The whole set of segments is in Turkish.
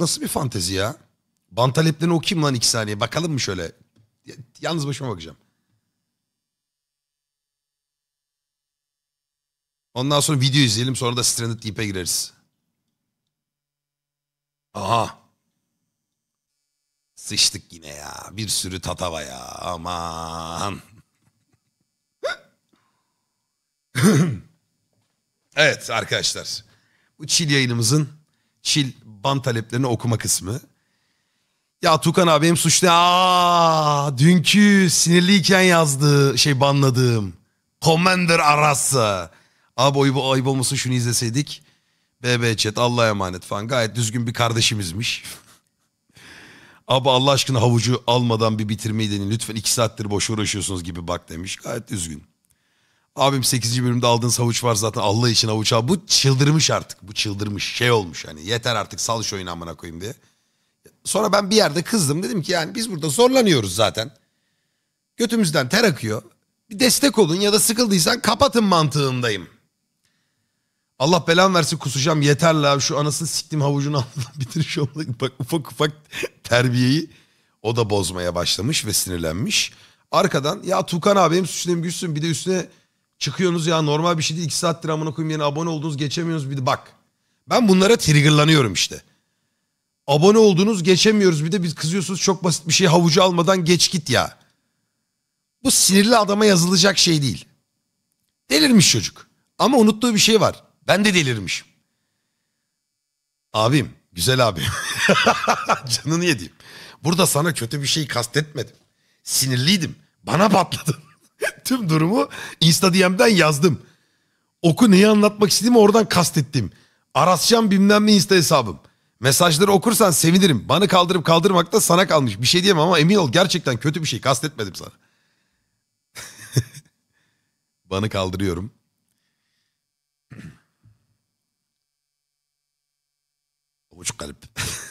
nasıl bir fantezi ya? Bantalep'ten o kim lan iki saniye? Bakalım mı şöyle? Yalnız başıma bakacağım. Ondan sonra video izleyelim sonra da Stranded Deep'e gireriz. Aha. Sıçtık yine ya. Bir sürü tatava ya. Aman. evet arkadaşlar. Bu çil yayınımızın Çil ban taleplerini okuma kısmı. Ya Tukan abi benim suçlu aa dünkü sinirliyken yazdığı şey banladığım. Commander Arasa. Abi ayıp, ayıp olmasın şunu izleseydik. BB chat Allah'a emanet falan gayet düzgün bir kardeşimizmiş. Abi Allah aşkına havucu almadan bir bitirmeyi denin. Lütfen iki saattir boş uğraşıyorsunuz gibi bak demiş. Gayet düzgün. Abim 8. bölümde aldığın savuç var zaten Allah için avuç al. Bu çıldırmış artık. Bu çıldırmış şey olmuş hani yeter artık sal şu oyunu amına koyayım diye. Sonra ben bir yerde kızdım dedim ki yani biz burada zorlanıyoruz zaten. Götümüzden ter akıyor. Bir destek olun ya da sıkıldıysan kapatın mantığındayım. Allah belan versin kusacağım yeter la şu anasını siktim havucunu aldım bitir şu bak ufak ufak terbiyeyi o da bozmaya başlamış ve sinirlenmiş. Arkadan ya Tukan abim suçluyum güçsün bir de üstüne Çıkıyorsunuz ya normal bir şey değil. 2 saattir amına koyayım yeni abone oldunuz geçemiyoruz bir de bak. Ben bunlara triggerlanıyorum işte. Abone oldunuz geçemiyoruz bir de biz kızıyorsunuz çok basit bir şey havucu almadan geç git ya. Bu sinirli adama yazılacak şey değil. Delirmiş çocuk. Ama unuttuğu bir şey var. Ben de delirmişim. Abim, güzel abim. Canını yediğim. Burada sana kötü bir şey kastetmedim. Sinirliydim. Bana patladın tüm durumu Instagram'dan yazdım. Oku neyi anlatmak istediğimi oradan kastettim. Arascan bilmem ne Insta hesabım. Mesajları okursan sevinirim. Bana kaldırıp kaldırmak da sana kalmış. Bir şey diyemem ama emin ol gerçekten kötü bir şey kastetmedim sana. Bana kaldırıyorum. Avuç kalp.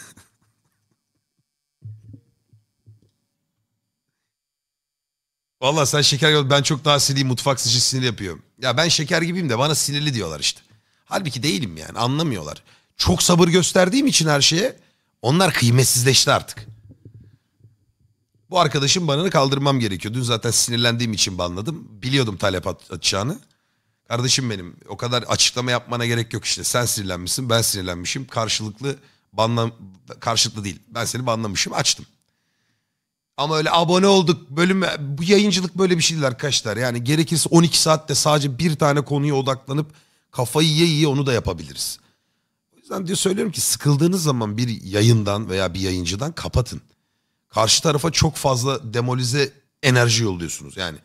Vallahi sen şeker gibi ben çok daha sinirliyim. Mutfak sıcı sinir yapıyor. Ya ben şeker gibiyim de bana sinirli diyorlar işte. Halbuki değilim yani anlamıyorlar. Çok sabır gösterdiğim için her şeye onlar kıymetsizleşti artık. Bu arkadaşın banını kaldırmam gerekiyor. Dün zaten sinirlendiğim için banladım. Biliyordum talep at atacağını. Kardeşim benim o kadar açıklama yapmana gerek yok işte. Sen sinirlenmişsin ben sinirlenmişim. Karşılıklı banla karşılıklı değil. Ben seni banlamışım açtım. Ama öyle abone olduk bölüm bu yayıncılık böyle bir şey değil arkadaşlar. Yani gerekirse 12 saatte sadece bir tane konuya odaklanıp kafayı yiye yiye onu da yapabiliriz. O yüzden diyor söylüyorum ki sıkıldığınız zaman bir yayından veya bir yayıncıdan kapatın. Karşı tarafa çok fazla demolize enerji yolluyorsunuz yani.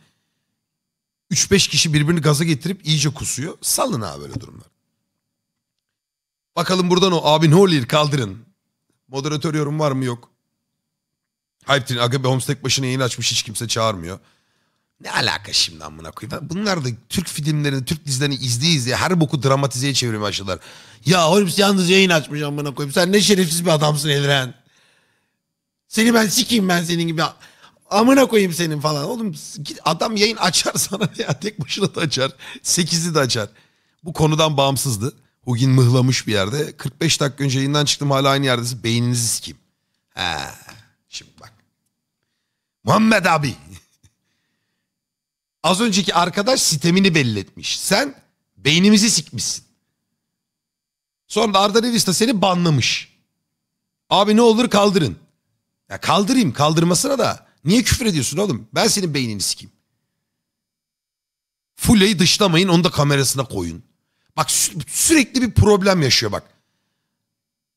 3-5 kişi birbirini gaza getirip iyice kusuyor. Salın abi böyle durumlar. Bakalım buradan o abi ne olur kaldırın. Moderatör yorum var mı yok. Hype Train Agabe Holmes tek başına yayın açmış hiç kimse çağırmıyor. Ne alaka şimdi amına koyayım? Bunlar da Türk filmlerini, Türk dizilerini izleye izleye her boku dramatizeye çevirmeye başladılar. Ya Holmes yalnız yayın açmış amına koyayım. Sen ne şerefsiz bir adamsın Evren. Seni ben sikeyim ben senin gibi. Amına koyayım senin falan. Oğlum git adam yayın açar sana ya. Tek başına da açar. Sekizi de açar. Bu konudan bağımsızdı. Bugün mıhlamış bir yerde. 45 dakika önce yayından çıktım hala aynı yerdesin. Beyninizi sikeyim. He. Muhammed abi. Az önceki arkadaş sistemini belli Sen beynimizi sikmişsin. Sonra da Arda Revista seni banlamış. Abi ne olur kaldırın. Ya kaldırayım kaldırmasına da. Niye küfür ediyorsun oğlum? Ben senin beynini sikeyim. Fule'yi dışlamayın onu da kamerasına koyun. Bak sü sürekli bir problem yaşıyor bak.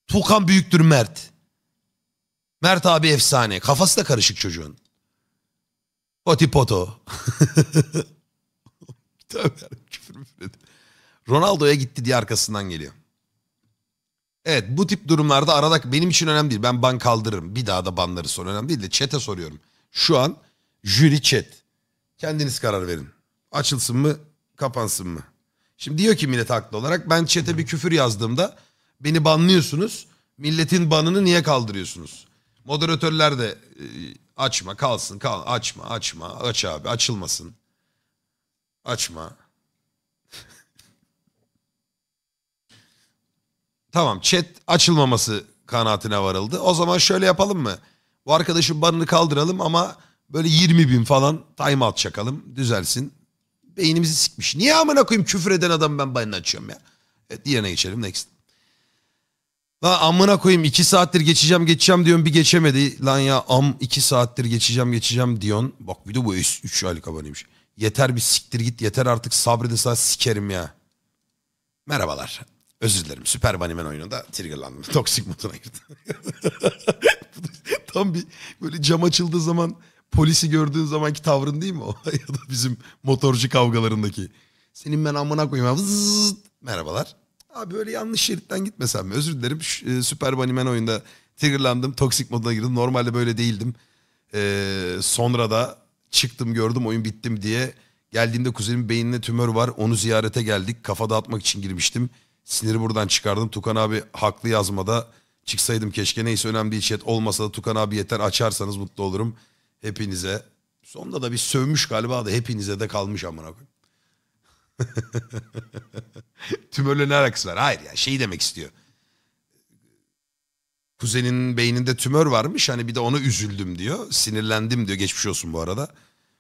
Tukan büyüktür Mert. Mert abi efsane. Kafası da karışık çocuğun. Potipoto. Tövbe küfür müfredi. Ronaldo'ya gitti diye arkasından geliyor. Evet bu tip durumlarda arada benim için önemli değil. Ben ban kaldırırım. Bir daha da banları son önemli değil de çete soruyorum. Şu an jüri çet. Kendiniz karar verin. Açılsın mı kapansın mı? Şimdi diyor ki millet haklı olarak ben çete bir küfür yazdığımda beni banlıyorsunuz. Milletin banını niye kaldırıyorsunuz? Moderatörler de e, Açma kalsın kal açma açma aç abi açılmasın. Açma. tamam chat açılmaması kanaatine varıldı. O zaman şöyle yapalım mı? Bu arkadaşın banını kaldıralım ama böyle 20 bin falan time out çakalım düzelsin. Beynimizi sikmiş. Niye amına koyayım küfür eden adam ben banını açıyorum ya. Evet, diyene geçelim next. Lan amına koyayım iki saattir geçeceğim geçeceğim diyorum bir geçemedi. Lan ya am iki saattir geçeceğim geçeceğim diyorsun. Bak bir de bu üç aylık abonemiş Yeter bir siktir git yeter artık sabredin saat sikerim ya. Merhabalar. Özür dilerim. Süper Bunnyman oyununda triggerlandım. Toksik moduna girdim. Tam bir böyle cam açıldığı zaman polisi gördüğün zamanki tavrın değil mi o? ya da bizim motorcu kavgalarındaki. Senin ben amına koyayım. Merhabalar. Abi böyle yanlış şeritten gitmesem mi? Özür dilerim. E, Süper Bunnyman oyunda triggerlandım. Toksik moduna girdim. Normalde böyle değildim. Ee, sonra da çıktım gördüm oyun bittim diye. Geldiğimde kuzenimin beynine tümör var. Onu ziyarete geldik. Kafa dağıtmak için girmiştim. Siniri buradan çıkardım. Tukan abi haklı yazmada. Çıksaydım keşke neyse önemli değil chat. Olmasa da Tukan abi yeter açarsanız mutlu olurum. Hepinize. Sonunda da bir sövmüş galiba da hepinize de kalmış amına koyayım. Tümörle ne alakası var? Hayır yani şey demek istiyor. Kuzenin beyninde tümör varmış hani bir de ona üzüldüm diyor. Sinirlendim diyor. Geçmiş olsun bu arada.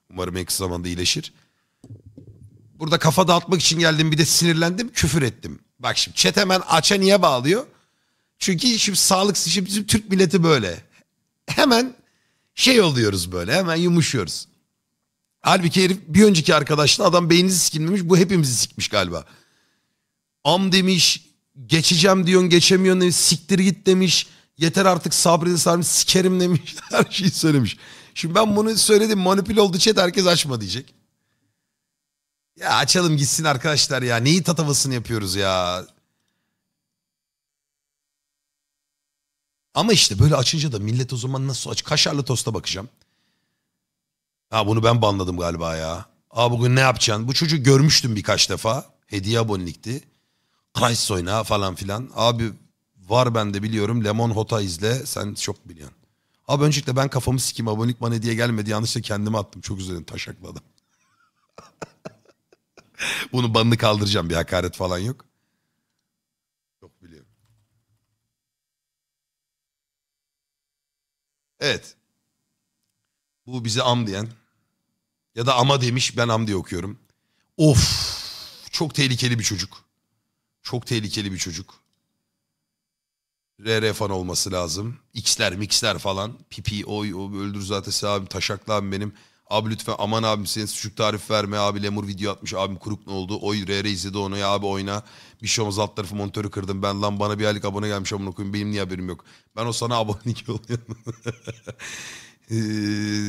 Umarım en kısa zamanda iyileşir. Burada kafa dağıtmak için geldim bir de sinirlendim küfür ettim. Bak şimdi chat hemen aça niye bağlıyor? Çünkü şimdi sağlık şimdi bizim Türk milleti böyle. Hemen şey oluyoruz böyle hemen yumuşuyoruz. Halbuki herif bir önceki arkadaşla adam beyninizi sikilmemiş bu hepimizi sikmiş galiba. Am demiş geçeceğim diyorsun geçemiyorsun demiş siktir git demiş. Yeter artık sabrını sarmış sikerim demiş her şeyi söylemiş. Şimdi ben bunu söyledim manipül oldu chat herkes açma diyecek. Ya açalım gitsin arkadaşlar ya neyi tatavasını yapıyoruz ya. Ama işte böyle açınca da millet o zaman nasıl aç? Kaşarlı tosta bakacağım. Ha bunu ben banladım galiba ya. Aa bugün ne yapacaksın? Bu çocuğu görmüştüm birkaç defa. Hediye abonelikti. Christ oyna falan filan. Abi var bende biliyorum. Lemon Hota izle. Sen çok biliyorsun. Abi öncelikle ben kafamı sikim abonelik bana hediye gelmedi. Yanlışlıkla kendimi attım. Çok üzüldüm. Taşakladım. Bunu banını kaldıracağım. Bir hakaret falan yok. Çok biliyorum. Evet. Bu bize am diyen ya da ama demiş ben am diye okuyorum. Of çok tehlikeli bir çocuk. Çok tehlikeli bir çocuk. RR fan olması lazım. X'ler mixler falan. Pipi oy o öldür zaten abi. taşaklı abim benim. Abi lütfen aman abim senin sucuk tarif verme abi lemur video atmış abim kuruk ne oldu? Oy RR izledi onu ya abi oyna. Bir şey olmaz alt tarafı monitörü kırdım ben lan bana bir aylık abone gelmiş amına okuyun benim niye haberim yok. Ben o sana abone oluyorum e,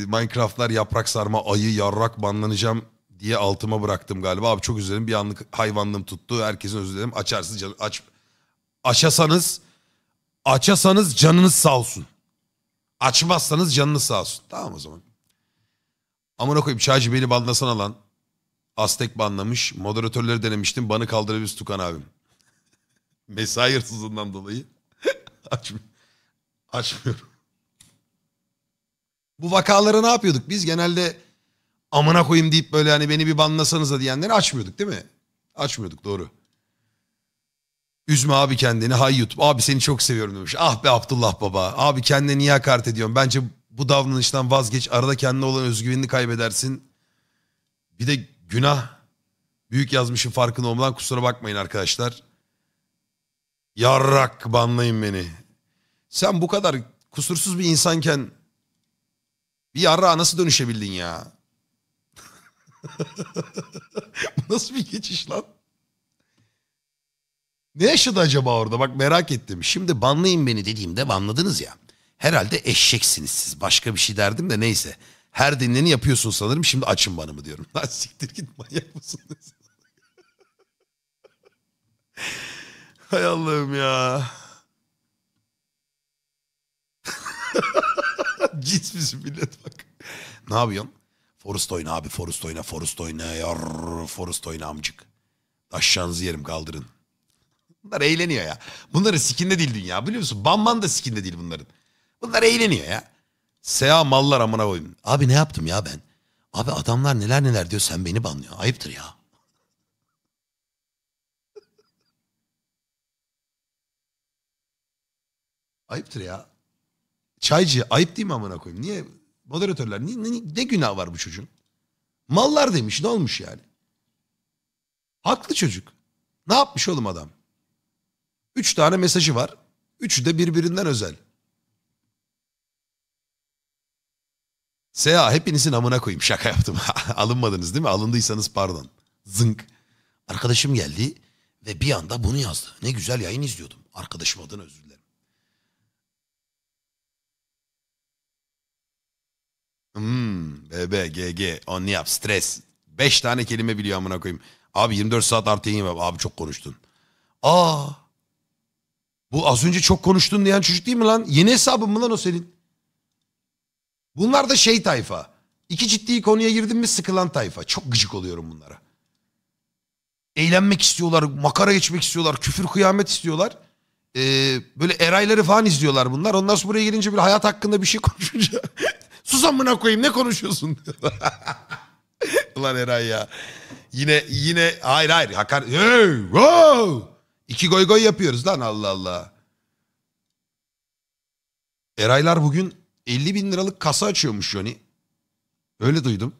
Minecraft'lar yaprak sarma ayı yarrak banlanacağım diye altıma bıraktım galiba. Abi çok üzüldüm bir anlık hayvanlığım tuttu. Herkesin özür dilerim. Açarsınız canım. Aç, açasanız açasanız canınız sağ olsun. Açmazsanız canınız sağ olsun. Tamam o zaman. Amına koyayım Çağcı beni banlasana lan. Aztek banlamış. Moderatörleri denemiştim. Banı kaldırabiliriz Tukan abim. Mesai hırsızlığından dolayı. Açmıyorum. Açmıyorum. Bu vakaları ne yapıyorduk? Biz genelde amına koyayım deyip böyle hani beni bir banlasanız da diyenleri açmıyorduk değil mi? Açmıyorduk doğru. Üzme abi kendini hay YouTube. Abi seni çok seviyorum demiş. Ah be Abdullah baba. Abi kendine niye hakaret ediyorsun? Bence bu davranıştan vazgeç. Arada kendine olan özgüvenini kaybedersin. Bir de günah. Büyük yazmışım farkında olmadan kusura bakmayın arkadaşlar. Yarrak banlayın beni. Sen bu kadar kusursuz bir insanken bir yarrağa nasıl dönüşebildin ya? Bu nasıl bir geçiş lan? Ne yaşadı acaba orada? Bak merak ettim. Şimdi banlayın beni dediğimde banladınız ya. Herhalde eşeksiniz siz. Başka bir şey derdim de neyse. Her dinleni yapıyorsun sanırım. Şimdi açın bana mı diyorum. Lan siktir git manyak mısınız? Hay Allah'ım ya. Cins bizim millet bak. ne yapıyorsun? Forest oyna abi Forest oyna Forest oyna yar Forest oyna amcık. Aşağınızı yerim kaldırın. Bunlar eğleniyor ya. Bunların sikinde değil dünya biliyor musun? Banman da sikinde değil bunların. Bunlar eğleniyor ya. Seha mallar amına koyayım. Abi ne yaptım ya ben? Abi adamlar neler neler diyor sen beni banlıyor. Ayıptır ya. Ayıptır ya. Çaycı ayıp değil mi amına koyayım? Niye moderatörler ne, ne, ne günah var bu çocuğun? Mallar demiş ne olmuş yani? Haklı çocuk. Ne yapmış oğlum adam? Üç tane mesajı var. Üçü de birbirinden özel. Seha hepinizin amına koyayım şaka yaptım. Alınmadınız değil mi? Alındıysanız pardon. Zınk. Arkadaşım geldi ve bir anda bunu yazdı. Ne güzel yayın izliyordum. Arkadaşım adına özür Hmm, BBGG onu yap stres. 5 tane kelime biliyor amına koyayım. Abi 24 saat artı yayın yap. Abi çok konuştun. Aa. Bu az önce çok konuştun diyen çocuk değil mi lan? Yeni hesabın mı lan o senin? Bunlar da şey tayfa. İki ciddi konuya girdim mi sıkılan tayfa. Çok gıcık oluyorum bunlara. Eğlenmek istiyorlar, makara geçmek istiyorlar, küfür kıyamet istiyorlar. Ee, böyle erayları falan izliyorlar bunlar. Ondan sonra buraya gelince bir hayat hakkında bir şey konuşunca Sus amına koyayım ne konuşuyorsun? Ulan Eray ya. Yine yine hayır hayır hakar. Hey, wow! İki goy goy yapıyoruz lan Allah Allah. Eraylar bugün 50 bin liralık kasa açıyormuş Johnny. Öyle duydum.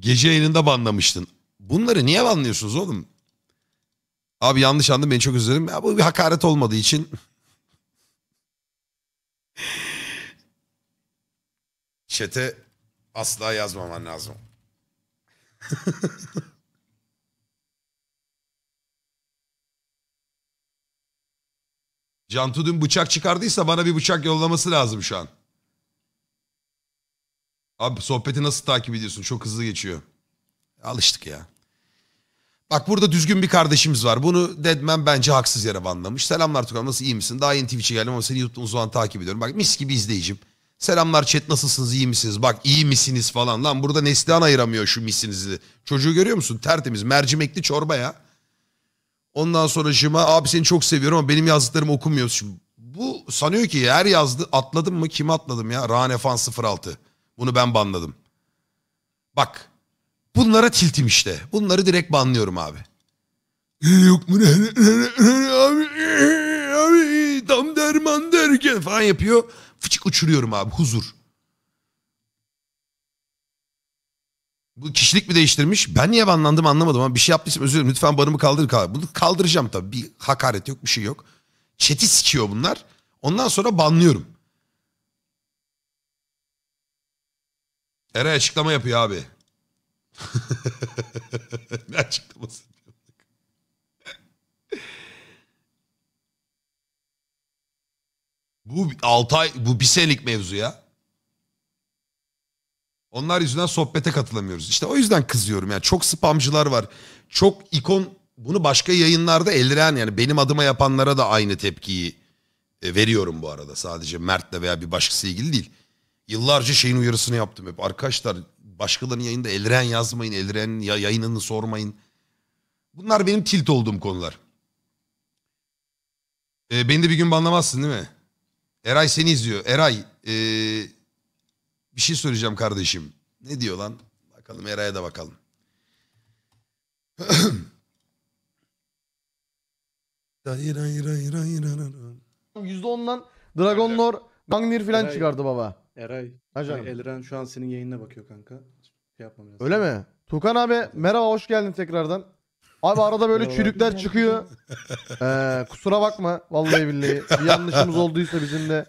Gece yayınında banlamıştın. Bunları niye banlıyorsunuz oğlum? Abi yanlış anladım beni çok üzüldüm. Ya bu bir hakaret olmadığı için Çete asla yazmaman lazım. Cantu dün bıçak çıkardıysa bana bir bıçak yollaması lazım şu an. Abi sohbeti nasıl takip ediyorsun? Çok hızlı geçiyor. Alıştık ya. Bak burada düzgün bir kardeşimiz var. Bunu Deadman bence haksız yere banlamış. Selamlar Tukan nasıl iyi misin? Daha yeni Twitch'e geldim ama seni YouTube'dan uzağın takip ediyorum. Bak mis gibi izleyicim. Selamlar chat nasılsınız iyi misiniz? Bak iyi misiniz falan. Lan burada Neslihan ayıramıyor şu misinizi. Çocuğu görüyor musun? Tertemiz mercimekli çorba ya. Ondan sonra Jima abi seni çok seviyorum ama benim yazdıklarımı okumuyor. Şimdi bu sanıyor ki her yazdı atladım mı kim atladım ya? Rane Fan 06. Bunu ben banladım. Bak Bunlara tiltim işte. Bunları direkt banlıyorum abi. E, yok mu abi, abi tam derman derken falan yapıyor. Fıçık uçuruyorum abi huzur. Bu kişilik mi değiştirmiş? Ben niye banlandım anlamadım ama bir şey yaptıysam özür dilerim. Lütfen banımı kaldır. kaldır. Bunu kaldıracağım tabii. Bir hakaret yok bir şey yok. Çeti sikiyor bunlar. Ondan sonra banlıyorum. Eray açıklama yapıyor abi. ne açıklaması? bu 6 ay, bu bir senelik mevzu ya. Onlar yüzünden sohbete katılamıyoruz. İşte o yüzden kızıyorum. Yani çok spamcılar var. Çok ikon bunu başka yayınlarda eliren yani benim adıma yapanlara da aynı tepkiyi e, veriyorum bu arada. Sadece Mert'le veya bir başkası ilgili değil. Yıllarca şeyin uyarısını yaptım hep. Arkadaşlar başkalarının yayında Eldiren yazmayın, Eldiren yayınını sormayın. Bunlar benim tilt olduğum konular. E, beni de bir gün banlamazsın değil mi? Eray seni izliyor. Eray e, bir şey söyleyeceğim kardeşim. Ne diyor lan? Bakalım Eray'a da bakalım. %10'dan Dragon Lord Gangnir falan çıkardı baba. Eray. Ha canım. Elren şu an senin yayınına bakıyor kanka. Şey yapmam lazım. Öyle mi? Tukan abi merhaba hoş geldin tekrardan. Abi arada böyle çürükler çıkıyor. Ee, kusura bakma vallahi billahi. Bir yanlışımız olduysa bizim de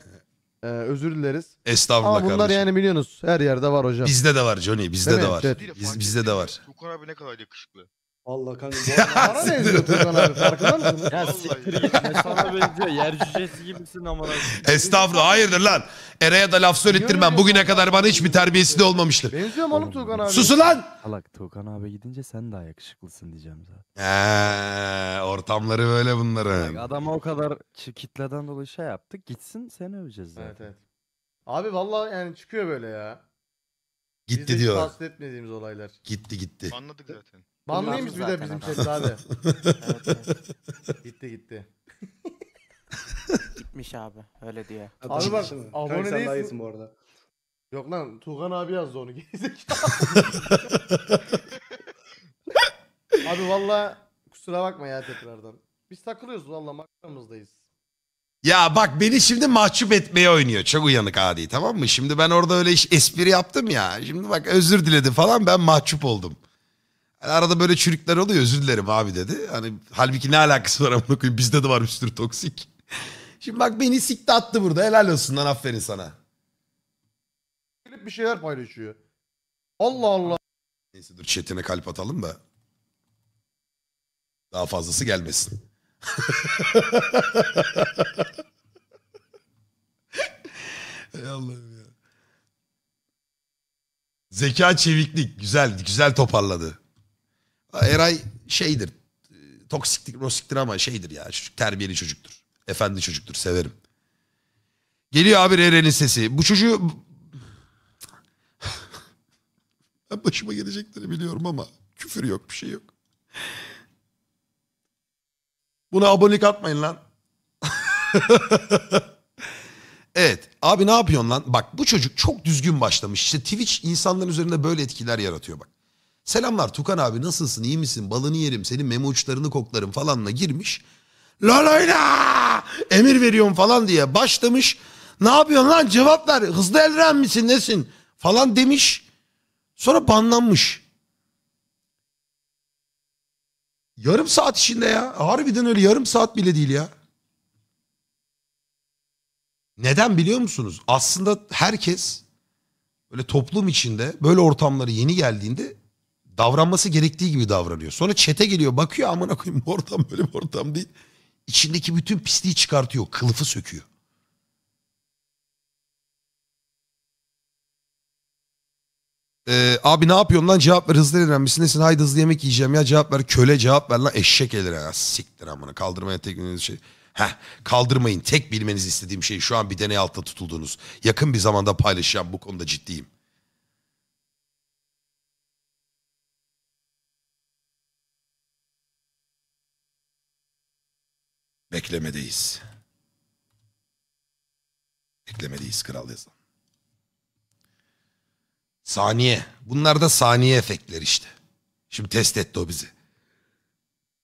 e, özür dileriz. Estağfurullah Ama bunlar kardeşim. yani biliyorsunuz her yerde var hocam. Bizde de var Johnny, bizde Değil de mi? var. Evet. Biz, bizde de var. Tukan abi ne kadar yakışıklı. Allah kanka bu bana benziyor Tuzan abi farkında mısın? Ya siktir git, sana benziyor. Yer cücesi gibisin ama. Estağfurullah hayırdır lan. Ere'ye da laf söylettirmem. Bugüne kadar bana hiçbir terbiyesi de olmamıştır. Benziyor mu oğlum Tuğkan abi? Susun lan! Salak Tuğkan abi gidince sen daha yakışıklısın diyeceğim zaten. Eee, ortamları böyle bunların. Adama o kadar kitleden dolayı şey yaptık. Gitsin seni öveceğiz zaten. Evet evet. Abi valla yani çıkıyor böyle ya. Gitti Bizde hiç diyor. bahsetmediğimiz olaylar. Gitti gitti. Anladık zaten. Banlıymış bir de bizim chat evet, evet. Gitti gitti. Gitmiş abi öyle diye. Abi bak abone değilsin. iyisin bu arada. Yok lan Tuğhan abi yazdı onu gerizekalı. abi valla kusura bakma ya tekrardan. Biz takılıyoruz valla makaramızdayız. Ya bak beni şimdi mahcup etmeye oynuyor. Çok uyanık adi tamam mı? Şimdi ben orada öyle iş, espri yaptım ya. Şimdi bak özür diledi falan ben mahcup oldum. Hani arada böyle çürükler oluyor özür dilerim abi dedi. Hani halbuki ne alakası var amına koyayım bizde de var bir sürü toksik. Şimdi bak beni sikti attı burada helal olsun lan aferin sana. Gelip bir şeyler paylaşıyor. Allah Allah. Neyse dur chatine kalp atalım da. Daha fazlası gelmesin. Ey Allah'ım ya. Zeka çeviklik güzel güzel toparladı. Eray şeydir. E, toksiktir, rosiktir ama şeydir ya. Çocuk, terbiyeli çocuktur. Efendi çocuktur. Severim. Geliyor abi Eren'in sesi. Bu çocuğu... ben başıma gelecekleri biliyorum ama küfür yok bir şey yok. Buna abonelik atmayın lan. evet. Abi ne yapıyorsun lan? Bak bu çocuk çok düzgün başlamış. İşte Twitch insanların üzerinde böyle etkiler yaratıyor bak. Selamlar Tukan abi nasılsın iyi misin balını yerim senin meme uçlarını koklarım falanla girmiş. Lan emir veriyorum falan diye başlamış. Ne yapıyorsun lan cevap ver hızlı elren misin nesin falan demiş. Sonra banlanmış. Yarım saat içinde ya. Harbiden öyle yarım saat bile değil ya. Neden biliyor musunuz? Aslında herkes böyle toplum içinde böyle ortamları yeni geldiğinde davranması gerektiği gibi davranıyor. Sonra çete geliyor bakıyor amına koyayım bu ortam böyle bir ortam değil. İçindeki bütün pisliği çıkartıyor. Kılıfı söküyor. Ee, abi ne yapıyorsun lan cevap ver hızlı eren misin nesin haydi hızlı yemek yiyeceğim ya cevap ver köle cevap ver lan eşek elir ya siktir amına kaldırmaya tek şey. Heh, kaldırmayın tek bilmenizi istediğim şey şu an bir deney altında tutulduğunuz yakın bir zamanda paylaşacağım bu konuda ciddiyim. Beklemedeyiz. Beklemedeyiz kral yazan. Saniye. Bunlar da saniye efektler işte. Şimdi test etti o bizi.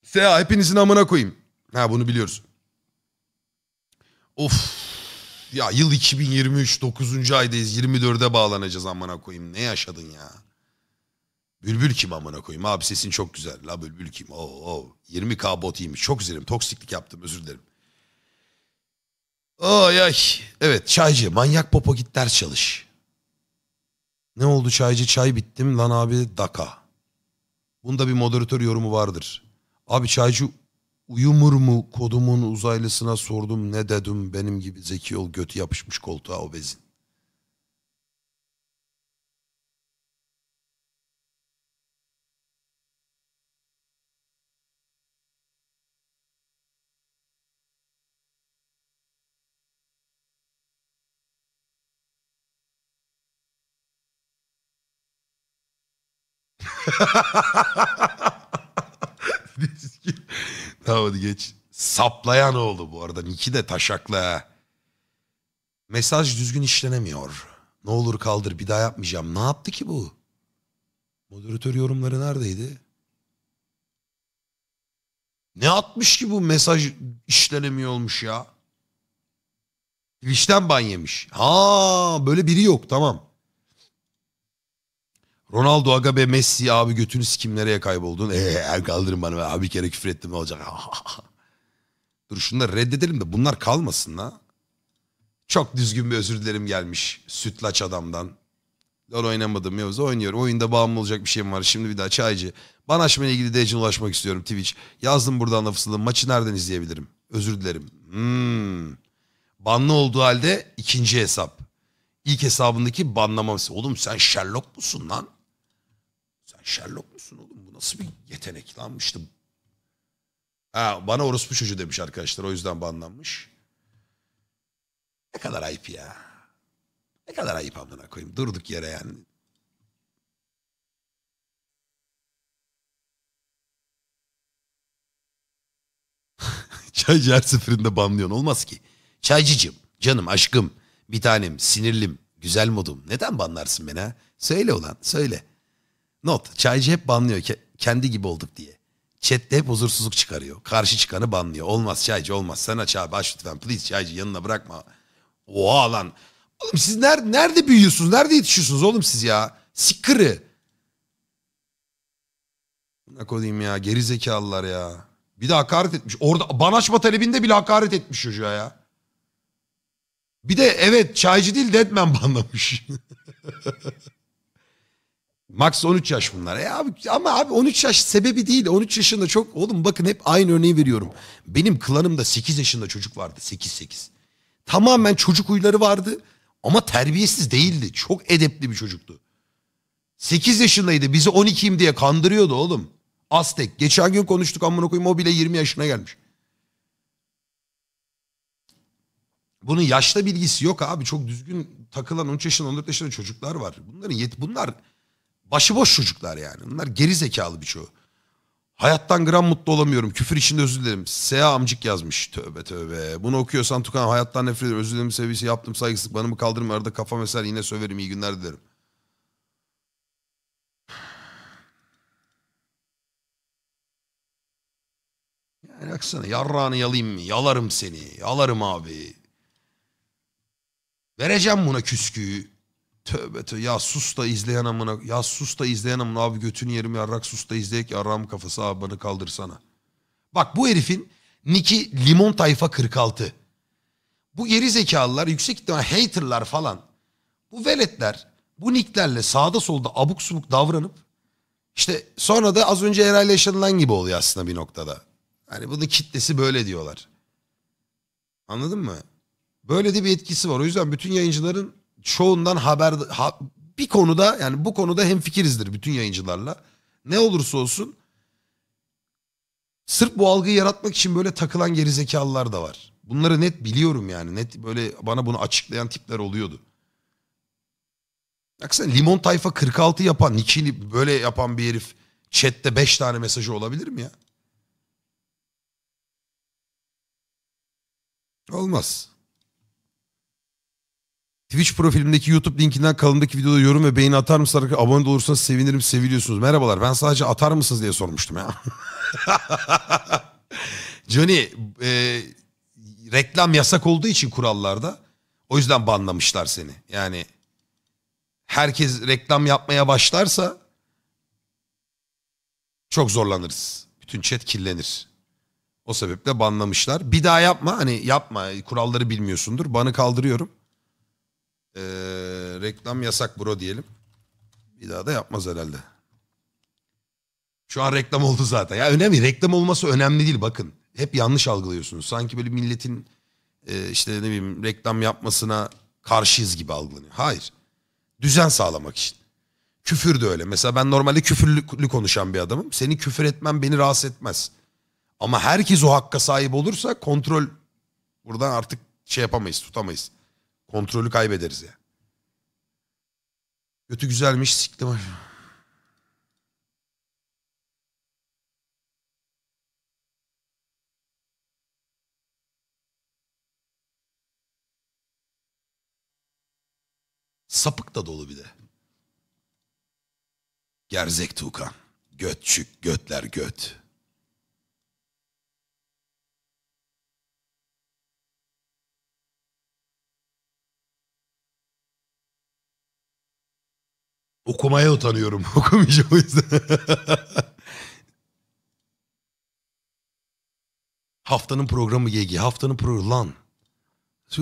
Sea hepinizin amına koyayım. Ha bunu biliyoruz. Of. Ya yıl 2023 9. aydayız 24'e bağlanacağız amına koyayım. Ne yaşadın ya? Bülbül kim amına koyayım abi sesin çok güzel. La bülbül kim? Oo, oo. 20k bot iyiymiş. Çok üzerim. Toksiklik yaptım özür dilerim. Ay ay. Evet çaycı manyak popo git ders çalış. Ne oldu çaycı çay bittim lan abi daka. Bunda bir moderatör yorumu vardır. Abi çaycı uyumur mu kodumun uzaylısına sordum ne dedim benim gibi zeki ol götü yapışmış koltuğa o bezin tamam hadi geç. Saplayan oğlu bu arada. Niki de taşakla. Mesaj düzgün işlenemiyor. Ne olur kaldır bir daha yapmayacağım. Ne yaptı ki bu? Moderatör yorumları neredeydi? Ne atmış ki bu mesaj işlenemiyor olmuş ya? Twitch'ten ban yemiş. Ha böyle biri yok tamam. Ronaldo, Agabe, Messi abi götünü sikim nereye kayboldun? Eee el kaldırın bana be. abi bir kere küfür ettim ne olacak? Dur şunları reddedelim de bunlar kalmasın la. Çok düzgün bir özür dilerim gelmiş sütlaç adamdan. LoL oynamadım Yavuz oynuyorum. Oyunda bağımlı olacak bir şeyim var. Şimdi bir daha çaycı. Bana aşmayla ilgili DC'ye ulaşmak istiyorum Twitch. Yazdım buradan lafısını. Maçı nereden izleyebilirim? Özür dilerim. Hmm. Banlı olduğu halde ikinci hesap. İlk hesabındaki banlamam. Oğlum sen Sherlock musun lan? Sherlock musun oğlum? Bu nasıl bir yetenek lanmıştım. Ha, bana orospu çocuğu demiş arkadaşlar. O yüzden banlanmış. Ne kadar ayıp ya. Ne kadar ayıp amına koyayım. Durduk yere yani. Çaycı her seferinde banlıyorsun. Olmaz ki. Çaycıcım, canım, aşkım, bir tanem, sinirlim, güzel modum. Neden banlarsın beni ha? Söyle ulan, söyle. Not. Çaycı hep banlıyor. ki kendi gibi olduk diye. Chat'te hep huzursuzluk çıkarıyor. Karşı çıkanı banlıyor. Olmaz çaycı olmaz. Sen aç abi aç lütfen. Please çaycı yanına bırakma. Oha lan. Oğlum siz ner nerede büyüyorsunuz? Nerede yetişiyorsunuz oğlum siz ya? Sikırı. Ne koyayım ya geri zekalılar ya. Bir de hakaret etmiş. Orada ban açma talebinde bile hakaret etmiş çocuğa ya. Bir de evet çaycı değil Deadman banlamış. Max 13 yaş bunlar. E abi, ama abi 13 yaş sebebi değil. 13 yaşında çok oğlum bakın hep aynı örneği veriyorum. Benim klanımda 8 yaşında çocuk vardı. 8-8. Tamamen çocuk huyları vardı ama terbiyesiz değildi. Çok edepli bir çocuktu. 8 yaşındaydı bizi 12'yim diye kandırıyordu oğlum. Aztek. Geçen gün konuştuk amına koyayım o bile 20 yaşına gelmiş. Bunun yaşla bilgisi yok abi. Çok düzgün takılan 13 yaşında 14 yaşında çocuklar var. Bunların yet bunlar Başıboş çocuklar yani. Bunlar geri zekalı birçoğu. Hayattan gram mutlu olamıyorum. Küfür içinde özür dilerim. Sea amcık yazmış. Tövbe tövbe. Bunu okuyorsan Tukan hayattan nefret ederim. Özür dilerim seviyesi yaptım saygısızlık. Bana mı kaldırım arada kafa mesela yine söverim. İyi günler dilerim. Yani baksana yarrağını yalayayım mı? Yalarım seni. Yalarım abi. Vereceğim buna küsküyü. Tövbe tövbe ya sus da izleyen amına ya sus da izleyen amına abi götünü yerim yarrak sus da izleyek yarrağım kafası abi bana kaldırsana. Bak bu herifin Niki Limon Tayfa 46. Bu geri zekalılar yüksek ihtimal haterlar falan. Bu veletler bu niklerle sağda solda abuk subuk davranıp işte sonra da az önce herhalde yaşanılan gibi oluyor aslında bir noktada. Hani bunun kitlesi böyle diyorlar. Anladın mı? Böyle de bir etkisi var. O yüzden bütün yayıncıların çoğundan haber ha, bir konuda yani bu konuda hem fikirizdir bütün yayıncılarla. Ne olursa olsun sırf bu algıyı yaratmak için böyle takılan gerizekalılar da var. Bunları net biliyorum yani. Net böyle bana bunu açıklayan tipler oluyordu. Baksana limon tayfa 46 yapan, nikini böyle yapan bir herif chatte 5 tane mesajı olabilir mi ya? Olmaz. Twitch profilimdeki YouTube linkinden kalındaki videoda yorum ve beğeni atar mısınız? Abone olursanız sevinirim seviliyorsunuz. Merhabalar ben sadece atar mısınız diye sormuştum ya. Johnny e, reklam yasak olduğu için kurallarda o yüzden banlamışlar seni. Yani herkes reklam yapmaya başlarsa çok zorlanırız. Bütün chat kirlenir. O sebeple banlamışlar. Bir daha yapma hani yapma kuralları bilmiyorsundur. Banı kaldırıyorum. Ee, reklam yasak bro diyelim. Bir daha da yapmaz herhalde. Şu an reklam oldu zaten. Ya önemli reklam olması önemli değil bakın. Hep yanlış algılıyorsunuz. Sanki böyle milletin e, işte ne bileyim reklam yapmasına karşıyız gibi algılanıyor. Hayır. Düzen sağlamak için. Küfür de öyle. Mesela ben normalde küfürlü konuşan bir adamım. Seni küfür etmem beni rahatsız etmez. Ama herkes o hakka sahip olursa kontrol buradan artık şey yapamayız, tutamayız. Kontrolü kaybederiz ya. Yani. Kötü güzelmiş siktim. Sapık da dolu bir de. Gerzek tukan, Götçük, götler göt. Okumaya utanıyorum. Okumayacağım o yüzden. Haftanın programı GG. Haftanın programı lan.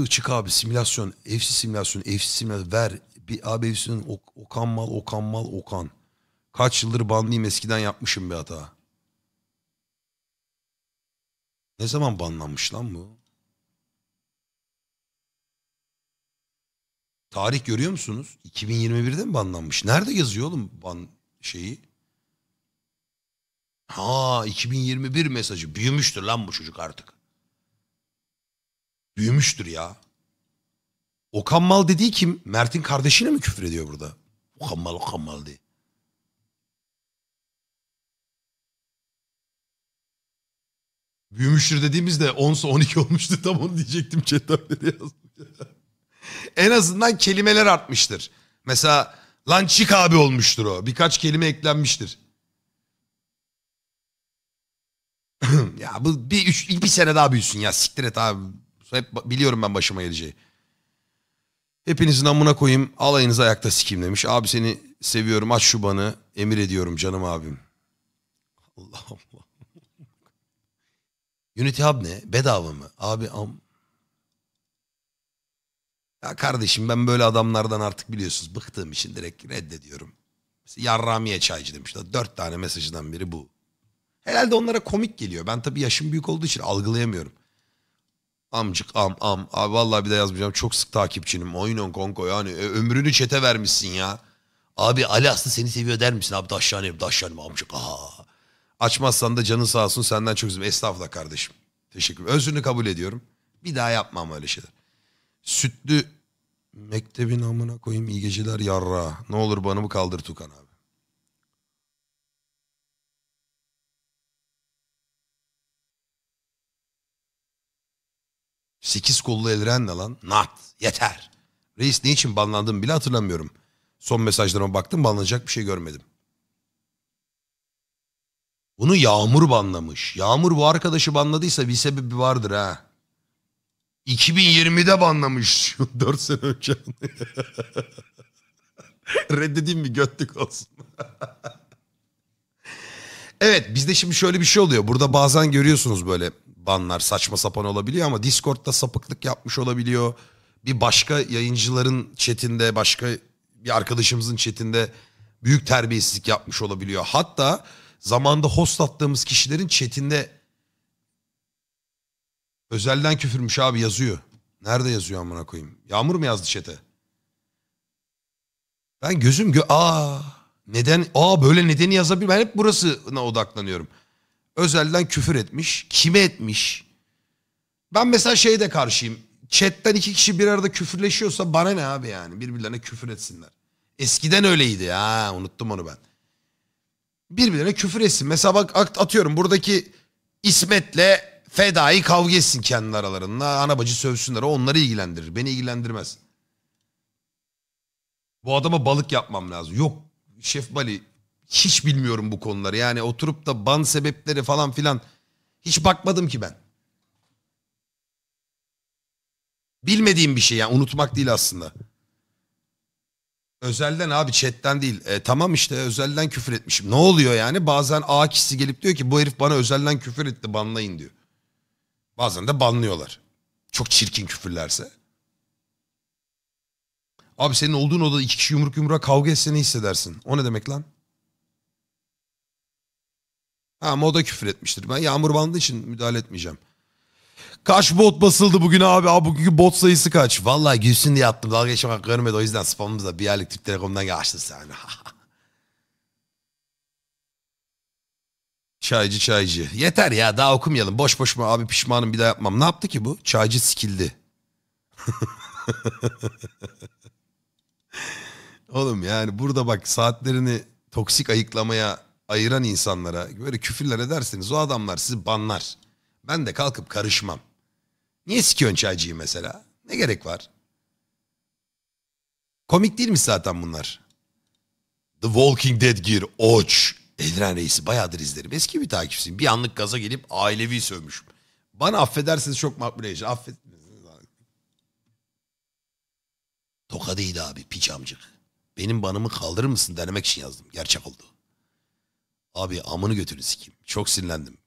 Çık abi simülasyon. Efsi simülasyon. Efsi simülasyon. Ver. Bir abi efsinin ok, Okan Mal. Okan Mal. Okan. Kaç yıldır banlıyım eskiden yapmışım bir hata. Ne zaman banlanmış lan bu? Tarih görüyor musunuz? 2021'de mi banlanmış? Nerede yazıyor oğlum ban şeyi? Ha 2021 mesajı. Büyümüştür lan bu çocuk artık. Büyümüştür ya. Okan Mal dediği kim? Mert'in kardeşine mi küfür ediyor burada? Okan Mal, Okan Mal diye. Büyümüştür dediğimizde 10'sa 12 olmuştu. Tam onu diyecektim. Chat yazmış. en azından kelimeler artmıştır. Mesela lan çık abi olmuştur o. Birkaç kelime eklenmiştir. ya bu bir, üç, bir sene daha büyüsün ya siktir et abi. Hep biliyorum ben başıma geleceği. Hepinizin amına koyayım alayınız ayakta sikeyim demiş. Abi seni seviyorum aç şu banı emir ediyorum canım abim. Allah Allah. Unity Hub ne? Bedava mı? Abi am ya kardeşim ben böyle adamlardan artık biliyorsunuz bıktığım için direkt reddediyorum. Mesela Yarramiye çaycı demişler. Dört tane mesajından biri bu. Herhalde onlara komik geliyor. Ben tabii yaşım büyük olduğu için algılayamıyorum. Amcık am am. Abi vallahi bir de yazmayacağım. Çok sık takipçinim. Oynon konko yani e, ömrünü çete vermişsin ya. Abi Ali Aslı seni seviyor der misin? Abi taşlanayım taşlanayım amcık. Aha. Açmazsan da canın sağ olsun senden çok üzüm. Estağfurullah kardeşim. Teşekkür Özrünü kabul ediyorum. Bir daha yapmam öyle şeyler. Sütlü mektebin amına koyayım iyi geceler yarra. Ne olur bana mı kaldır Tukan abi. Sekiz kollu elren ne lan? Nat. Yeter. Reis ne için banlandım bile hatırlamıyorum. Son mesajlarıma baktım banlanacak bir şey görmedim. Bunu Yağmur banlamış. Yağmur bu arkadaşı banladıysa bir sebebi vardır ha. 2020'de banlamış. 4 sene önce. Reddedeyim mi göttük olsun. evet bizde şimdi şöyle bir şey oluyor. Burada bazen görüyorsunuz böyle banlar saçma sapan olabiliyor ama Discord'da sapıklık yapmış olabiliyor. Bir başka yayıncıların chatinde başka bir arkadaşımızın chatinde büyük terbiyesizlik yapmış olabiliyor. Hatta zamanda host attığımız kişilerin chatinde Özelden küfürmüş abi yazıyor. Nerede yazıyor amına koyayım? Yağmur mu yazdı çete? Ben gözüm gö... Aa, neden? Aa böyle nedeni yazabilir. Ben hep burasına odaklanıyorum. Özelden küfür etmiş. Kime etmiş? Ben mesela şeyde karşıyım. Chatten iki kişi bir arada küfürleşiyorsa bana ne abi yani? Birbirlerine küfür etsinler. Eskiden öyleydi. ya unuttum onu ben. Birbirlerine küfür etsin. Mesela bak atıyorum buradaki İsmet'le Fedai kavga etsin kendi aralarında. Ana bacı sövsünler. O onları ilgilendirir. Beni ilgilendirmez. Bu adama balık yapmam lazım. Yok Şef Bali hiç bilmiyorum bu konuları. Yani oturup da ban sebepleri falan filan hiç bakmadım ki ben. Bilmediğim bir şey yani unutmak değil aslında. Özelden abi chatten değil. E, tamam işte özelden küfür etmişim. Ne oluyor yani? Bazen A kişisi gelip diyor ki bu herif bana özelden küfür etti banlayın diyor. Bazen de banlıyorlar. Çok çirkin küfürlerse. Abi senin olduğun odada iki kişi yumruk yumruğa kavga etse ne hissedersin? O ne demek lan? Ha moda küfür etmiştir. Ben yağmur bandığı için müdahale etmeyeceğim. Kaç bot basıldı bugün abi? Abi bugünkü bot sayısı kaç? Vallahi gülsün diye attım. Dalga geçmek görmedi. O yüzden spamımıza bir aylık tip telekomdan açtı sen. Çaycı çaycı. Yeter ya daha okumayalım. Boş boş mu abi pişmanım bir daha yapmam. Ne yaptı ki bu? Çaycı sikildi. Oğlum yani burada bak saatlerini toksik ayıklamaya ayıran insanlara böyle küfürler edersiniz o adamlar sizi banlar. Ben de kalkıp karışmam. Niye sikiyorsun çaycıyı mesela? Ne gerek var? Komik değil mi zaten bunlar? The Walking Dead gir, oç, Eldiren Reis'i bayağıdır izlerim. Eski bir takipçiyim. Bir anlık gaza gelip ailevi sövmüşüm. Bana affedersiniz çok makbul yaşa. Affetmezsiniz. Toka değil abi piç amcık. Benim banımı kaldırır mısın denemek için yazdım. Gerçek oldu. Abi amını götürün sikeyim. Çok sinirlendim.